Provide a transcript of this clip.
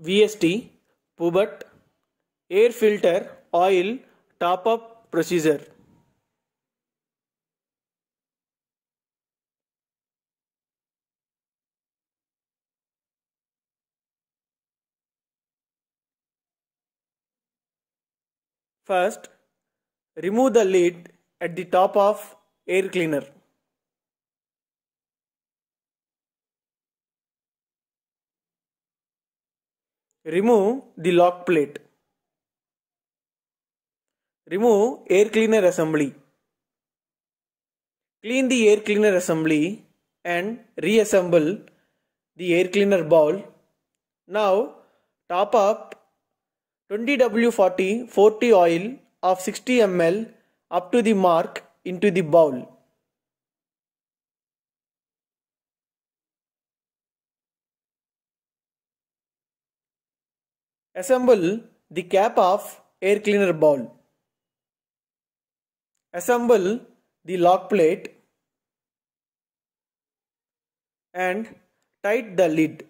VST, Pubut, air filter, oil top up procedure. First, remove the lid at the top of air cleaner. Remove the lock plate. Remove air cleaner assembly. Clean the air cleaner assembly and reassemble the air cleaner bowl. Now top up 20W40 40 oil of 60 ml up to the mark into the bowl. Assemble the cap of air cleaner bowl. Assemble the lock plate and tight the lid.